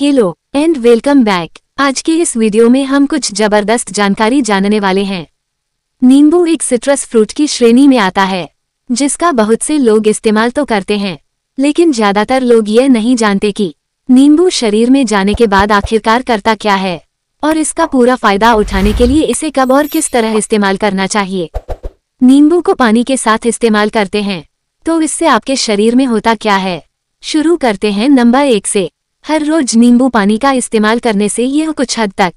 hello and welcome back आज के इस वीडियो में हम कुछ जबरदस्त जानकारी जानने वाले हैं नींबू एक सिट्रस फ्रूट की श्रेणी में आता है जिसका बहुत से लोग इस्तेमाल तो करते हैं लेकिन ज्यादातर लोग यह नहीं जानते कि नींबू शरीर में जाने के बाद आखिरकार करता क्या है और इसका पूरा फायदा उठाने के लिए इसे कब और किस तरह इस्तेमाल करना चाहिए नींबू को पानी के साथ इस्तेमाल करते हैं तो इससे आपके शरीर में होता क्या है शुरू करते हैं नंबर एक से हर रोज नींबू पानी का इस्तेमाल करने से यह कुछ हद तक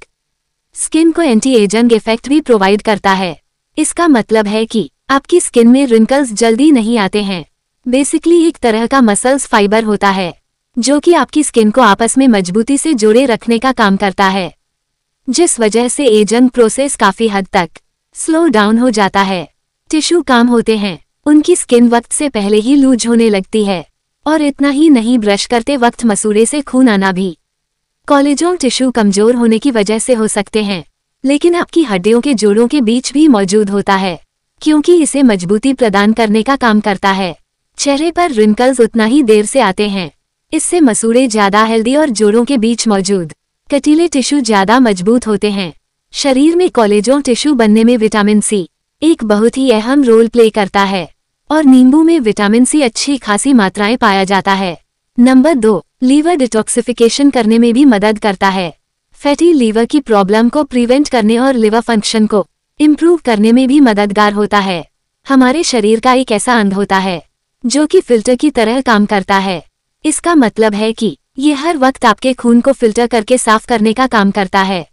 स्किन को एंटी एजिंग इफेक्ट भी प्रोवाइड करता है इसका मतलब है कि आपकी स्किन में रिंकल्स जल्दी नहीं आते हैं बेसिकली एक तरह का मसल्स फाइबर होता है जो कि आपकी स्किन को आपस में मजबूती से जुड़े रखने का काम करता है जिस वजह से एजिंग प्रोसेस काफ़ी हद तक स्लो डाउन हो जाता है टिश्यू काम होते हैं उनकी स्किन वक्त से पहले ही लूज होने लगती है और इतना ही नहीं ब्रश करते वक्त मसूड़े से खून आना भी कॉलेजों टिश्यू कमजोर होने की वजह से हो सकते हैं लेकिन आपकी हड्डियों के जोड़ों के बीच भी मौजूद होता है क्योंकि इसे मजबूती प्रदान करने का काम करता है चेहरे पर रिंकल्स उतना ही देर से आते हैं इससे मसूड़े ज्यादा हेल्दी और जोड़ों के बीच मौजूद कटीले टिश्यू ज्यादा मजबूत होते हैं शरीर में कॉलेजों टिश्यू बनने में विटामिन सी एक बहुत ही अहम रोल प्ले करता है और नींबू में विटामिन सी अच्छी खासी मात्राएं पाया जाता है नंबर दो लीवर डिटॉक्सिफिकेशन करने में भी मदद करता है फैटी लीवर की प्रॉब्लम को प्रिवेंट करने और लिवर फंक्शन को इम्प्रूव करने में भी मददगार होता है हमारे शरीर का एक ऐसा अंग होता है जो कि फिल्टर की तरह काम करता है इसका मतलब है कि ये हर वक्त आपके खून को फिल्टर करके साफ करने का काम करता है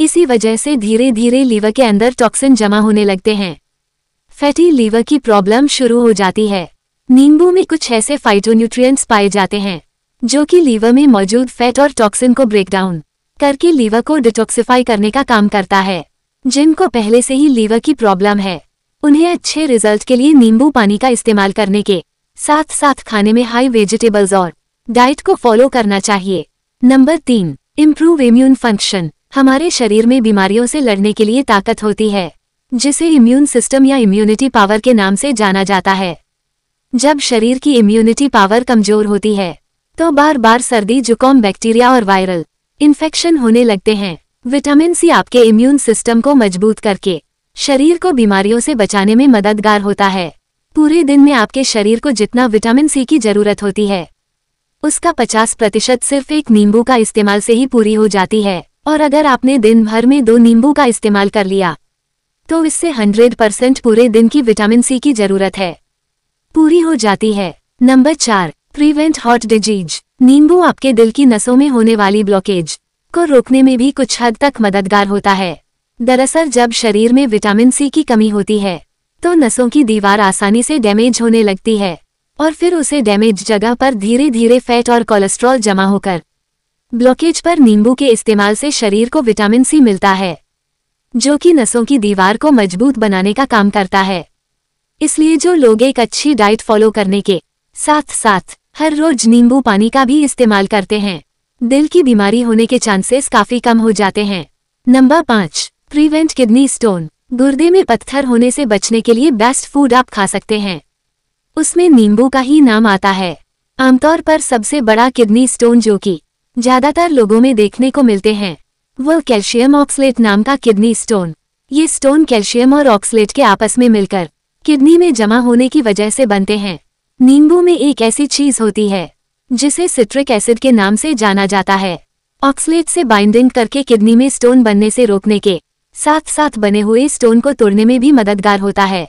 इसी वजह से धीरे धीरे लीवर के अंदर टॉक्सिन जमा होने लगते हैं फैटी लीवर की प्रॉब्लम शुरू हो जाती है नींबू में कुछ ऐसे फाइटोन्यूट्रिएंट्स पाए जाते हैं जो कि लीवर में मौजूद फैट और टॉक्सिन को ब्रेकडाउन करके लीवर को डिटॉक्सिफाई करने का काम करता है जिनको पहले से ही लीवर की प्रॉब्लम है उन्हें अच्छे रिजल्ट के लिए नींबू पानी का इस्तेमाल करने के साथ साथ खाने में हाई वेजिटेबल्स और डाइट को फॉलो करना चाहिए नंबर तीन इम्प्रूव इम्यून फंक्शन हमारे शरीर में बीमारियों से लड़ने के लिए ताकत होती है जिसे इम्यून सिस्टम या इम्यूनिटी पावर के नाम से जाना जाता है जब शरीर की इम्यूनिटी पावर कमजोर होती है तो बार बार सर्दी जुकाम बैक्टीरिया और वायरल इन्फेक्शन होने लगते हैं विटामिन सी आपके इम्यून सिस्टम को मजबूत करके शरीर को बीमारियों से बचाने में मददगार होता है पूरे दिन में आपके शरीर को जितना विटामिन सी की जरूरत होती है उसका 50 प्रतिशत सिर्फ एक नींबू का इस्तेमाल से ही पूरी हो जाती है और अगर आपने दिन भर में दो नींबू का इस्तेमाल कर लिया तो इससे 100 परसेंट पूरे दिन की विटामिन सी की जरूरत है पूरी हो जाती है नंबर चार प्रिवेंट हॉट डिजीज नींबू आपके दिल की नसों में होने वाली ब्लॉकेज को रोकने में भी कुछ हद तक मददगार होता है दरअसल जब शरीर में विटामिन सी की कमी होती है तो नसों की दीवार आसानी से डैमेज होने लगती है और फिर उसे डैमेज जगह पर धीरे धीरे फैट और कोलेस्ट्रॉल जमा होकर ब्लॉकेज पर नींबू के इस्तेमाल से शरीर को विटामिन सी मिलता है जो कि नसों की दीवार को मजबूत बनाने का काम करता है इसलिए जो लोग एक अच्छी डाइट फॉलो करने के साथ साथ हर रोज नींबू पानी का भी इस्तेमाल करते हैं दिल की बीमारी होने के चांसेस काफी कम हो जाते हैं नंबर पाँच प्रिवेंट किडनी स्टोन गुर्दे में पत्थर होने से बचने के लिए बेस्ट फूड आप खा सकते हैं उसमें नींबू का ही नाम आता है आमतौर पर सबसे बड़ा किडनी स्टोन जो कि ज्यादातर लोगों में देखने को मिलते हैं वह कैल्शियम ऑक्सलेट नाम का किडनी स्टोन ये स्टोन कैल्शियम और ऑक्सलेट के आपस में मिलकर किडनी में जमा होने की वजह से बनते हैं नींबू में एक ऐसी चीज होती है जिसे सिट्रिक एसिड के नाम से जाना जाता है ऑक्सलेट से बाइंडिंग करके किडनी में स्टोन बनने से रोकने के साथ साथ बने हुए स्टोन को तोड़ने में भी मददगार होता है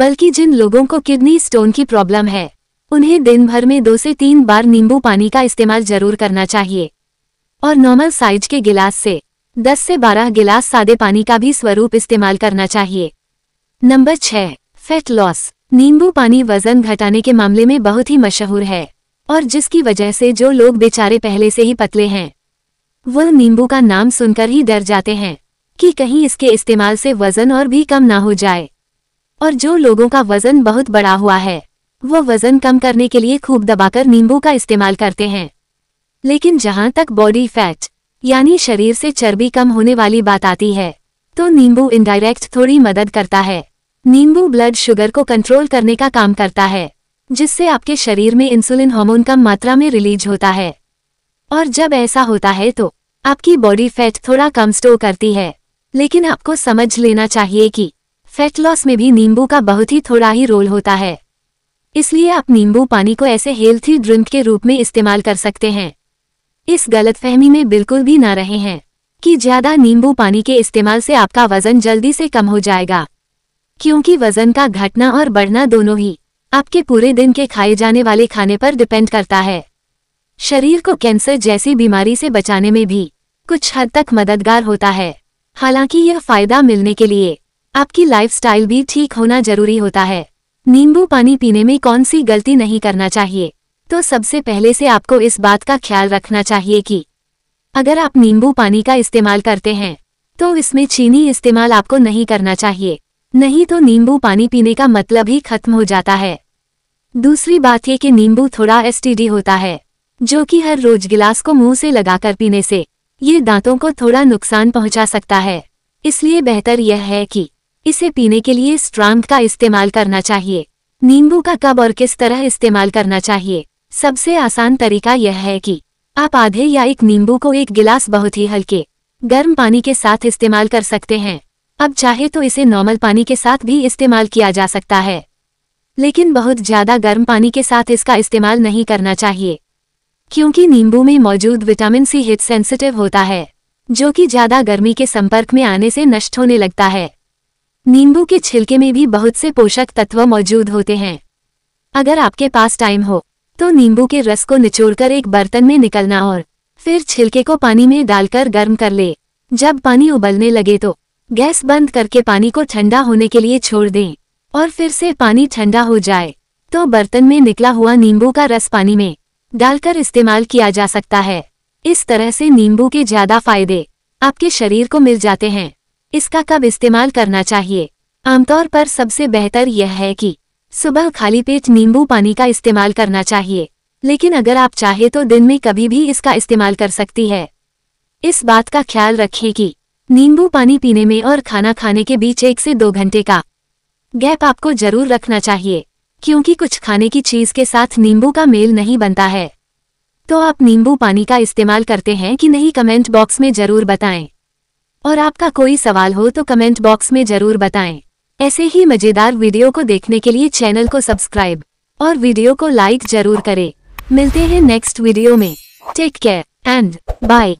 बल्कि जिन लोगों को किडनी स्टोन की प्रॉब्लम है उन्हें दिन भर में दो से तीन बार नींबू पानी का इस्तेमाल जरूर करना चाहिए और नॉर्मल साइज के गिलास से 10 से 12 गिलास सादे पानी का भी स्वरूप इस्तेमाल करना चाहिए नंबर छह फैट लॉस नींबू पानी वजन घटाने के मामले में बहुत ही मशहूर है और जिसकी वजह से जो लोग बेचारे पहले से ही पतले हैं वो नींबू का नाम सुनकर ही डर जाते हैं कि कहीं इसके इस्तेमाल से वजन और भी कम ना हो जाए और जो लोगों का वजन बहुत बड़ा हुआ है वो वजन कम करने के लिए खूब दबाकर नींबू का इस्तेमाल करते हैं लेकिन जहां तक बॉडी फैट यानी शरीर से चर्बी कम होने वाली बात आती है तो नींबू इनडायरेक्ट थोड़ी मदद करता है नींबू ब्लड शुगर को कंट्रोल करने का काम करता है जिससे आपके शरीर में इंसुलिन हार्मोन कम मात्रा में रिलीज होता है और जब ऐसा होता है तो आपकी बॉडी फैट थोड़ा कम स्टोर करती है लेकिन आपको समझ लेना चाहिए कि फैट लॉस में भी नींबू का बहुत ही थोड़ा ही रोल होता है इसलिए आप नींबू पानी को ऐसे हेल्थी ड्रिंक के रूप में इस्तेमाल कर सकते हैं इस गलतफहमी में बिल्कुल भी ना रहे हैं कि ज्यादा नींबू पानी के इस्तेमाल से आपका वजन जल्दी से कम हो जाएगा क्योंकि वजन का घटना और बढ़ना दोनों ही आपके पूरे दिन के खाए जाने वाले खाने पर डिपेंड करता है शरीर को कैंसर जैसी बीमारी से बचाने में भी कुछ हद तक मददगार होता है हालांकि यह फायदा मिलने के लिए आपकी लाइफस्टाइल भी ठीक होना जरूरी होता है नींबू पानी पीने में कौन सी गलती नहीं करना चाहिए तो सबसे पहले से आपको इस बात का ख्याल रखना चाहिए कि अगर आप नींबू पानी का इस्तेमाल करते हैं तो इसमें चीनी इस्तेमाल आपको नहीं करना चाहिए नहीं तो नींबू पानी पीने का मतलब ही खत्म हो जाता है दूसरी बात यह कि नींबू थोड़ा एसटीडी होता है जो कि हर रोज गिलास को मुंह से लगाकर पीने से ये दांतों को थोड़ा नुकसान पहुंचा सकता है इसलिए बेहतर यह है कि इसे पीने के लिए स्ट्रांग का इस्तेमाल करना चाहिए नींबू का कब और किस तरह इस्तेमाल करना चाहिए सबसे आसान तरीका यह है कि आप आधे या एक नींबू को एक गिलास बहुत ही हल्के गर्म पानी के साथ इस्तेमाल कर सकते हैं अब चाहे तो इसे नॉर्मल पानी के साथ भी इस्तेमाल किया जा सकता है लेकिन बहुत ज़्यादा गर्म पानी के साथ इसका इस्तेमाल नहीं करना चाहिए क्योंकि नींबू में मौजूद विटामिन सी हिट सेंसिटिव होता है जो कि ज़्यादा गर्मी के संपर्क में आने से नष्ट होने लगता है नींबू के छिलके में भी बहुत से पोषक तत्व मौजूद होते हैं अगर आपके पास टाइम हो तो नींबू के रस को निचोड़कर एक बर्तन में निकलना और फिर छिलके को पानी में डालकर गर्म कर ले जब पानी उबलने लगे तो गैस बंद करके पानी को ठंडा होने के लिए छोड़ दें और फिर से पानी ठंडा हो जाए तो बर्तन में निकला हुआ नींबू का रस पानी में डालकर इस्तेमाल किया जा सकता है इस तरह से नींबू के ज्यादा फायदे आपके शरीर को मिल जाते हैं इसका कब इस्तेमाल करना चाहिए आमतौर पर सबसे बेहतर यह है कि सुबह खाली पेट नींबू पानी का इस्तेमाल करना चाहिए लेकिन अगर आप चाहे तो दिन में कभी भी इसका इस्तेमाल कर सकती है इस बात का ख्याल रखें कि नींबू पानी पीने में और खाना खाने के बीच एक से दो घंटे का गैप आपको जरूर रखना चाहिए क्योंकि कुछ खाने की चीज़ के साथ नींबू का मेल नहीं बनता है तो आप नींबू पानी का इस्तेमाल करते हैं कि नहीं कमेंट बॉक्स में ज़रूर बताएं और आपका कोई सवाल हो तो कमेंट बॉक्स में ज़रूर बताएं ऐसे ही मजेदार वीडियो को देखने के लिए चैनल को सब्सक्राइब और वीडियो को लाइक जरूर करें मिलते हैं नेक्स्ट वीडियो में टेक केयर एंड बाय